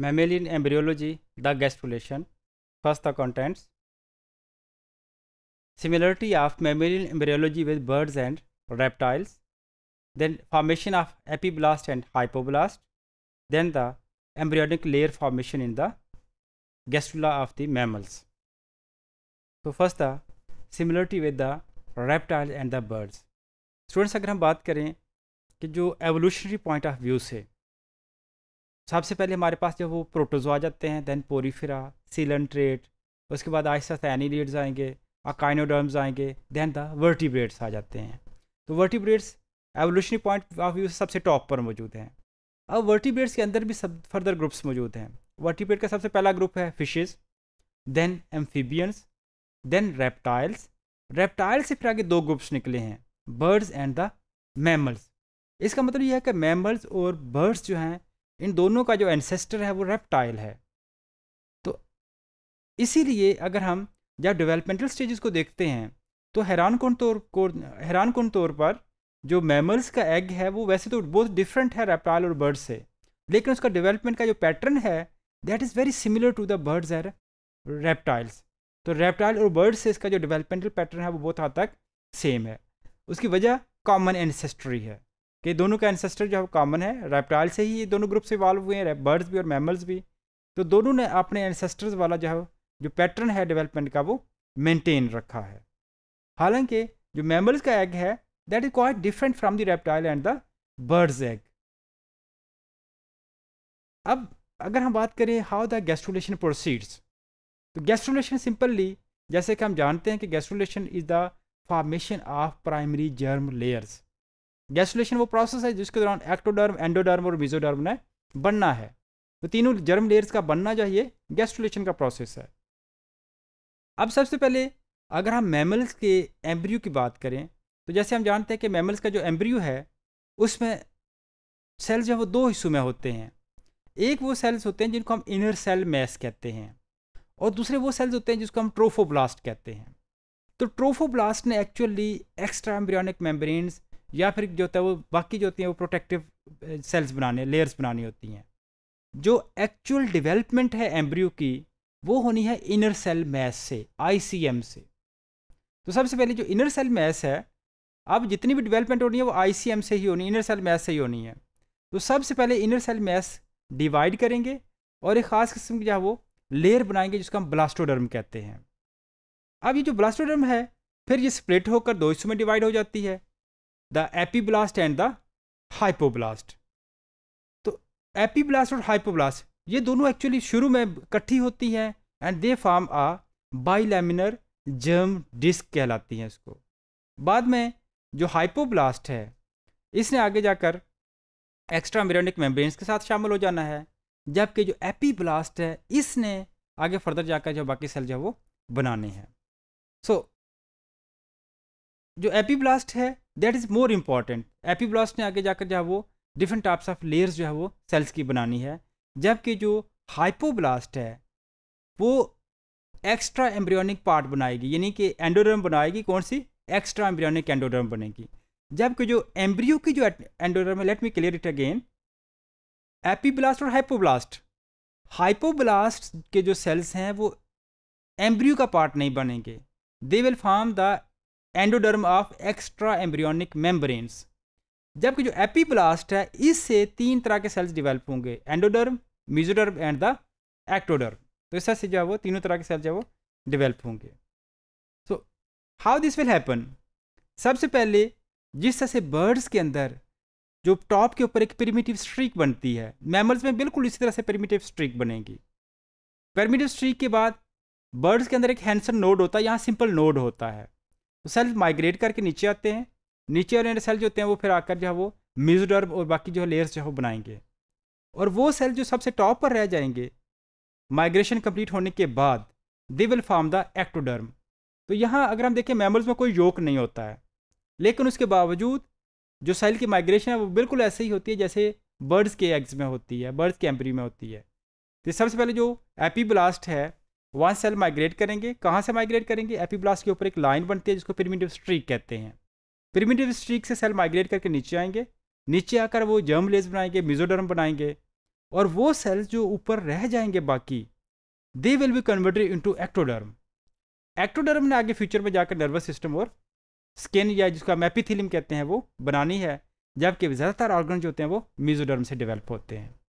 मैमेलिन embryology the gastrulation first the contents similarity of mammalian embryology with birds and reptiles then formation of epiblast and hypoblast then the embryonic layer formation in the gastrula of the mammals तो first the similarity with the reptiles and the birds students अगर हम बात करें कि जो evolutionary point of view से सबसे पहले हमारे पास जो वो प्रोटोजो आ जाते हैं दैन पोरीफिरा सीलेंट्रेट उसके बाद आहिस्ता आहिस्ता एनीलीड्स आएंगे अकाइनोडर्म्स आएंगे दैन द वर्टिब्रेट्स आ जाते हैं तो vertebrates evolutionary point of view सबसे टॉप पर मौजूद हैं अब वर्टिब्रेट्स के अंदर भी सब फर्दर ग्रुप्स मौजूद हैं वर्टिब्रेट का सबसे पहला ग्रुप है fishes then amphibians then reptiles reptiles से फिर आगे दो ग्रुप्स निकले हैं बर्ड्स एंड द मैमल्स इसका मतलब यह है कि मैमल्स और बर्ड्स जो हैं इन दोनों का जो एनसेस्टर है वो रेप्टाइल है तो इसीलिए अगर हम जब डेवलपमेंटल स्टेजेस को देखते हैं तो हैरान कौन तौर को हैरान कौन तौर पर जो मैमल्स का एग है वो वैसे तो बहुत डिफरेंट है रेप्टाइल और बर्ड से लेकिन उसका डेवलपमेंट का जो पैटर्न है that is very similar to the birds or reptiles तो रेप्टाइल और बर्ड से इसका जो डेवलपमेंटल पैटर्न है वो बहुत हद तक सेम है उसकी वजह कॉमन एनसेस्ट्री है कि दोनों का एंसेस्टर जो है कॉमन है रेप्टाइल से ही ये दोनों ग्रुप से इवाल्व हुए हैं बर्ड्स भी और मैमल्स भी तो दोनों ने अपने एंसेस्टर्स वाला जो है जो पैटर्न है डेवलपमेंट का वो मेंटेन रखा है हालांकि जो मैमल्स का एग है that is quite different from the reptile and the birds egg अब अगर हम बात करें हाउ द गेस्ट्रोलेशन प्रोसीड्स तो गैस्ट्रोलेशन सिंपली जैसे कि हम जानते हैं कि gastrulation is the formation of primary germ layers gastrulation वो प्रोसेस है जिसके दौरान एक्टोडर्म एंडोडर्म और मिजोडर्म ने बनना है तो तीनों जर्म लेयर्स का बनना जो है ये का प्रोसेस है अब सबसे पहले अगर हम मैमल्स के एम्ब्रियो की बात करें तो जैसे हम जानते हैं कि मैमल्स का जो एम्ब्रियो है उसमें सेल्स जो है वो दो हिस्सों में होते हैं एक वो सेल्स होते हैं जिनको हम इनर सेल मैस कहते हैं और दूसरे वो सेल्स होते हैं जिसको हम ट्रोफोब्लास्ट कहते हैं तो ट्रोफोब्लास्ट ने एक्चुअली एक्स्ट्रा एम्ब्रियनिक मेम्ब्रेन्स या फिर जो होता है वो बाकी जो होती हैं वो प्रोटेक्टिव सेल्स बनाने लेयर्स बनानी होती हैं जो एक्चुअल डेवलपमेंट है एम्ब्रियो की वो होनी है इनर सेल मैस से आई से तो सबसे पहले जो इनर सेल मैस है अब जितनी भी डेवलपमेंट होनी है वो आई से ही होनी इनर सेल मैस से ही होनी है तो सबसे पहले इनर सेल मैस डिवाइड करेंगे और एक ख़ास किस्म की जो है वो लेयर बनाएंगे जिसको हम ब्लास्टोडर्म कहते हैं अब ये जो ब्लास्टोडर्म है फिर ये स्प्लिट होकर दो हिस्सों में डिवाइड हो जाती है the epiblast and the hypoblast तो एपीब्लास्ट और हाइपोब्लास्ट ये दोनों एक्चुअली शुरू में इकट्ठी होती हैं and they form a bilaminar germ disc कहलाती हैं इसको बाद में जो हाइपोब्लास्ट है इसने आगे जाकर एक्स्ट्रा मिरोनिक मेम्ब्रेन्स के साथ शामिल हो जाना है जबकि जो एपीब्लास्ट है इसने आगे फर्दर जाकर जो बाकी सेल जो है वो बनाने हैं सो so, जो एपीब्लास्ट है that is more important epiblast ने आगे जाकर जो है वो डिफरेंट टाइप्स ऑफ लेयर्स जो है वो सेल्स की बनानी है जबकि जो हाइपोब्लास्ट है वो एक्स्ट्रा एम्ब्रियोनिक पार्ट बनाएगी यानी कि एंडोडर्म बनाएगी कौन सी एक्स्ट्रा एम्ब्रियोनिक एंडोडर्म बनेगी जबकि जो एम्ब्रियो की जो एंडोडर्म है let me clear it again epiblast और हाइपोब्लास्ट हाइपोब्लास्ट के जो सेल्स हैं वो एम्ब्रियो का पार्ट नहीं बनेंगे they will form the endoderm of extra embryonic membranes जबकि जो एपीब्लास्ट है इससे तीन तरह के सेल्स डिवेल्प होंगे endoderm mesoderm and the ectoderm तो इस तरह से जो है वो तीनों तरह के सेल्स जो है वो डिवेल्प होंगे so how this will happen सबसे पहले जिस तरह से बर्ड्स के अंदर जो टॉप के ऊपर एक प्रिमिटिव स्ट्रीक बनती है मैमल्स में बिल्कुल इसी तरह से प्रिमिटिव स्ट्रीक बनेगी प्रिमिटिव स्ट्रीक के बाद बर्ड्स के अंदर एक हैंसन नोड होता है यहाँ सिंपल नोड होता है तो सेल माइग्रेट करके नीचे आते हैं नीचे वाले सेल जो होते हैं वो फिर आकर जो है वो मिजडर्म और बाकी जो है लेयर्स जो है वो बनाएंगे और वो सेल जो सबसे टॉप पर रह जाएंगे माइग्रेशन कंप्लीट होने के बाद they will form the ectoderm तो यहाँ अगर हम देखें मैमल्स में कोई योक नहीं होता है लेकिन उसके बावजूद जो सेल की माइग्रेशन है वो बिल्कुल ऐसे ही होती है जैसे बर्ड्स के एग्स में होती है बर्ड्स के एम्ब्री में होती है तो सबसे पहले जो एपी ब्लास्ट है वहाँ सेल माइग्रेट करेंगे कहाँ से माइग्रेट करेंगे एपीब्लास्ट के ऊपर एक लाइन बनती है जिसको प्रिमिटिव स्ट्रीक कहते हैं प्रिमिटिव स्ट्रीक से सेल माइग्रेट करके नीचे आएंगे नीचे आकर वो जर्म लेस बनाएंगे मिजोडर्म बनाएंगे और वो सेल्स जो ऊपर रह जाएंगे बाकी they will be converted into ectoderm ectoderm ने आगे फ्यूचर में जाकर नर्वस सिस्टम और स्किन या जिसका मैपीथिलिम कहते हैं वो बनानी है जबकि ज़्यादातर ऑर्गन जो होते हैं वो मिजोडर्म से डेवलप होते हैं